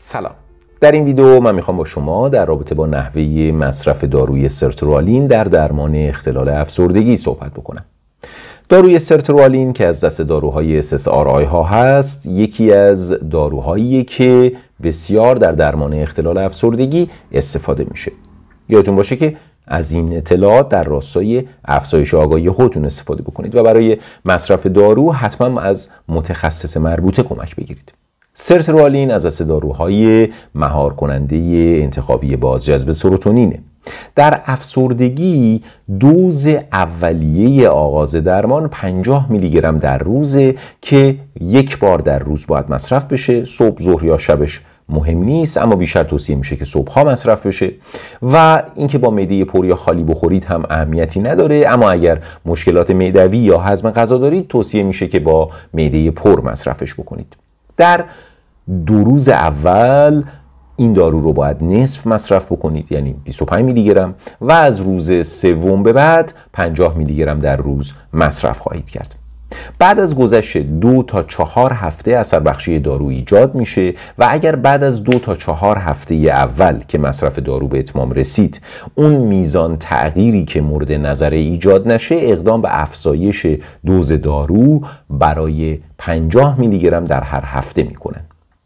سلام در این ویدیو من میخوام با شما در رابطه با نحوه مصرف داروی سرترالین در درمان اختلال افسردگی صحبت بکنم داروی سرترالین که از دست داروهای SSRI ها هست یکی از داروهایی که بسیار در درمان اختلال افسردگی استفاده میشه یادتون باشه که از این اطلاعات در راستای افزایش آگاهی خودتون استفاده بکنید و برای مصرف دارو حتما از متخصص مربوطه کمک بگیرید سرترالین از دسته داروهای مهار کننده انتخابی بازجذب سروتونینه در افسردگی دوز اولیه آغاز درمان 50 میلی گرم در روزه که یک بار در روز باید مصرف بشه صبح ظهر یا شبش مهم نیست اما بیشتر توصیه میشه که صبح ها مصرف بشه و اینکه با معده پر یا خالی بخورید هم اهمیتی نداره اما اگر مشکلات معدوی یا هضم غذا دارید توصیه میشه که با معده پر مصرفش بکنید در دو روز اول این دارو رو باید نصف مصرف بکنید یعنی 25 میلی گرم و از روز سوم به بعد 50 میلی گرم در روز مصرف خواهید کرد بعد از گذشت دو تا چهار هفته اثر بخشی دارو ایجاد میشه و اگر بعد از دو تا چهار هفته اول که مصرف دارو به اتمام رسید اون میزان تغییری که مورد نظر ایجاد نشه اقدام به افزایش دوز دارو برای 50 میلی گرم در هر هفته میکنن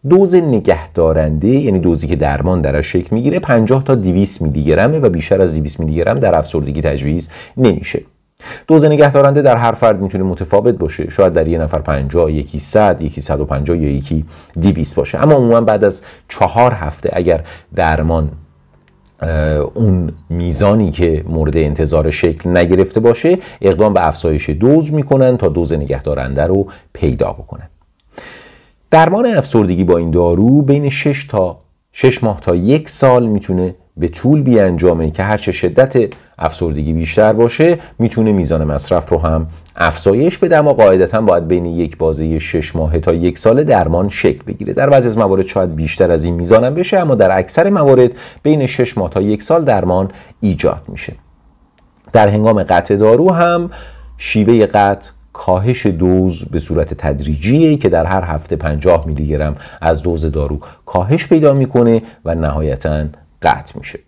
دوز نگهدارنده یعنی دوزی که درمان درش شکل میگیره 50 تا 200 میلی گرمه و بیشتر از 200 میلی گرم در افسردگی تجویز نمیشه دوز نگهدارنده در هر فرد میتونه متفاوت باشه شاید در یه نفر 50 یکی 100 یکی 150 یا یکی 200 باشه اما عموما بعد از چهار هفته اگر درمان اون میزانی که مورد انتظار شکل نگرفته باشه اقدام به افزایش دوز میکنن تا دوز نگهدارنده رو پیدا بکنن درمان افسردگی با این دارو بین 6 تا 6 ماه تا یک سال میتونه به طول بیانجامه که هرچه شدت افسردگی بیشتر باشه میتونه میزان مصرف رو هم افزایش بده اما قاعدتا باید بین یک بازه شش ماهه تا یک سال درمان شکل بگیره در بعضی از موارد شاید بیشتر از این میزانم بشه اما در اکثر موارد بین شش ماه تا یک سال درمان ایجاد میشه در هنگام قطع دارو هم شیوه قطع کاهش دوز به صورت تدریجیه که در هر هفته 50 میلی گرم از دوز دارو کاهش پیدا میکنه و نهایتاً قطع میشه